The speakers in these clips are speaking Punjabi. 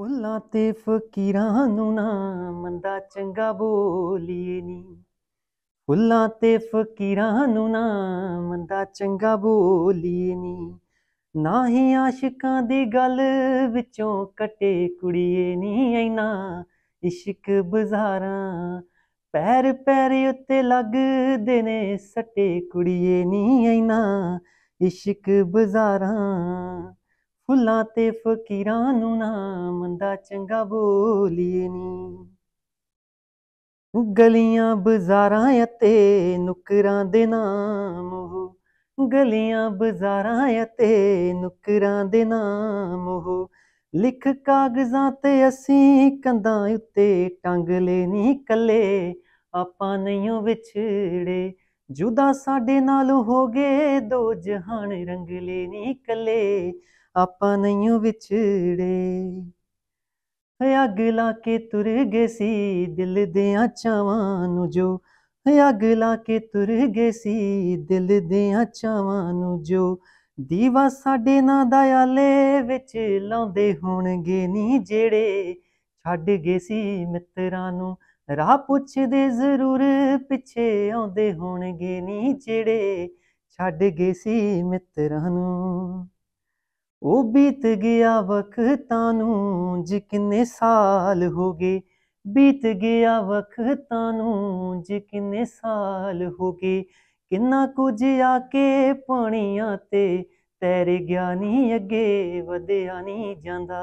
ਫੁੱਲਾ ਤੇ ਫਕੀਰਾਂ ਨੂੰ ਨਾ ਮੰਦਾ ਚੰਗਾ ਬੋਲੀਏ ਨੀ ਉੱਲਾ ਤੇ ਫਕੀਰਾਂ ਨੂੰ ਨਾ ਮੰਦਾ ਚੰਗਾ ਬੋਲੀਏ ਨੀ ਨਾ ਹੀ ਆਸ਼ਿਕਾਂ ਦੀ ਗੱਲ ਵਿੱਚੋਂ ਕਟੇ ਕੁੜੀਏ ਨੀ ਐਨਾ ਇਸ਼ਕ ਬਜ਼ਾਰਾਂ ਪੈਰ ਪੈਰ ਉੱਤੇ ਲੱਗਦੇ ਨੇ ਸੱਟੇ ਕੁੜੀਏ ਨੀ ਐਨਾ ਇਸ਼ਕ ਬਜ਼ਾਰਾਂ ਫੁੱਲਾਂ ਤੇ ਫਕੀਰਾਂ ਨੂੰ ਨਾ ਮੰਦਾ ਚੰਗਾ ਬੋਲੀਏ ਨੀ ਗਲੀਆਂ ਬਾਜ਼ਾਰਾਂ ਅਤੇ ਨੁਕਰਾਂ ਦੇ ਨਾਮ ਉਹ ਗਲੀਆਂ ਬਾਜ਼ਾਰਾਂ ਅਤੇ ਨੁਕਰਾਂ ਦੇ ਨਾਮ ਉਹ ਲਿਖ ਕਾਗਜ਼ਾਂ ਤੇ ਅਸੀਂ ਕੰਧਾਂ ਉੱਤੇ ਟੰਗ ਲੈਣੀ ਕੱਲੇ ਆਪਾਂ ਨਹੀਂਓ ਵਿਛੜੇ ਜੁਦਾ ਸਾਡੇ ਨਾਲ ਹੋ ਗਏ ਦੋ ਜਹਾਨ ਰੰਗ ਲੈਣੀ ਕੱਲੇ ਆਪਾਂ ਨਹੀਂ ਵਿਛੜੇ ਅੱਗ ਲਾ ਕੇ ਤੁਰ ਗਏ ਸੀ ਦਿਲ ਦਿਆਂ ਚਾਵਾਂ ਨੂੰ ਜੋ ਅੱਗ ਲਾ ਕੇ ਤੁਰ ਗਏ ਸੀ ਦਿਲ ਦਿਆਂ ਚਾਵਾਂ ਨੂੰ ਜੋ ਦੀਵਾ ਸਾਡੇ ਨਾਂ ਦਾ ਆਲੇ ਵਿੱਚ ਲਾਉਂਦੇ ਹੋਣਗੇ ਨਹੀਂ ਜਿਹੜੇ ਛੱਡ ਗਏ ਸੀ ਮਿੱਤਰਾਂ ਨੂੰ ਰਾਹ ਪੁੱਛਦੇ ਜ਼ਰੂਰ ਪਿੱਛੇ ਆਉਂਦੇ ਹੋਣਗੇ ਨਹੀਂ ਜਿਹੜੇ ਛੱਡ ਗਏ ਸੀ ਮਿੱਤਰਾਂ ਨੂੰ ਉਹ ਬੀਤ ਗਿਆ ਵਕਤਾਂ ਨੂੰ ਜਿ ਕਿੰਨੇ ਸਾਲ ਹੋ ਗਏ ਬੀਤ ਗਿਆ ਵਕਤਾਂ ਨੂੰ ਜਿ ਕਿੰਨੇ ਸਾਲ ਹੋ ਗਏ ਕਿੰਨਾ ਕੁਝ ਆ ਕੇ ਪਾਣੀਆਂ ਤੇ ਤੇਰੇ ਗਿਆਨੀ ਅੱਗੇ ਵਧਿਆ ਨਹੀਂ ਜਾਂਦਾ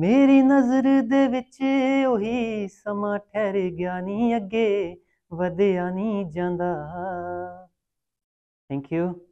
ਮੇਰੀ ਨਜ਼ਰ ਦੇ ਵਿੱਚ ਉਹੀ ਸਮਾਂ ਠਹਿਰ ਗਿਆਨੀ ਅੱਗੇ ਵਧਿਆ ਨਹੀਂ ਜਾਂਦਾ ਥੈਂਕ ਯੂ